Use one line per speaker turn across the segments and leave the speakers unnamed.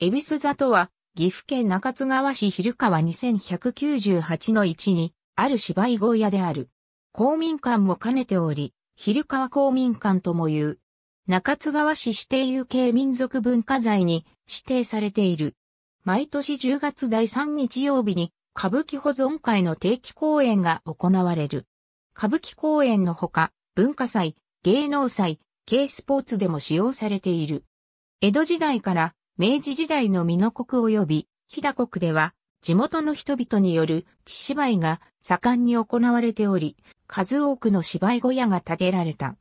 恵比
寿座とは、岐阜県中津川市昼川2198の1に、ある芝居小屋である。公民館も兼ねており、昼川公民館とも言う。中津川市指定有形民族文化財に指定されている。毎年10月第3日曜日に、歌舞伎保存会の定期公演が行われる。歌舞伎公演のほか、文化祭、芸能祭、軽スポーツでも使用されている。江戸時代から明治時代の美濃国及び飛騨国では、地元の人々による地芝居が盛んに行われており、数多くの芝居小屋が建てられた。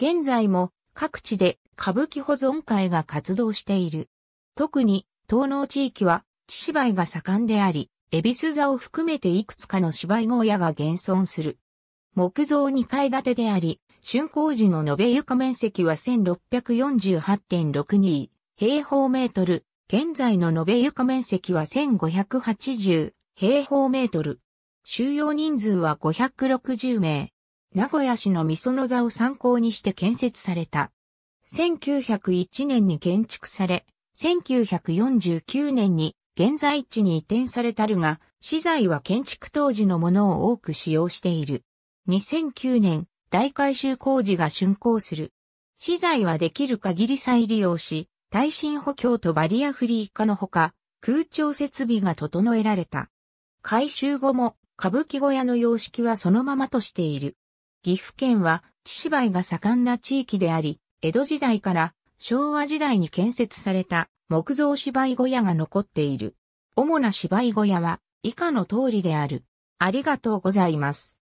現在も各地で歌舞伎保存会が活動している。特に、東農地域は地芝居が盛んであり、恵比寿座を含めていくつかの芝居小屋が現存する。木造2階建てであり、竣工時の延べ床面積は1648.62平方メートル、現在の延べ床面積は1580平方メートル。収容人数は560名。名古屋市のみその座を参考にして建設された。1901年に建築され、1949年に現在地に移転されたるが、資材は建築当時のものを多く使用している。2009年、大改修工事が竣工する。資材はできる限り再利用し、耐震補強とバリアフリー化のほか、空調設備が整えられた。改修後も歌舞伎小屋の様式はそのままとしている。岐阜県は、地芝居が盛んな地域であり、江戸時代から昭和時代に建設された木造芝居小屋が残っている。主な芝居小屋は以下の通りである。ありがと
うございます。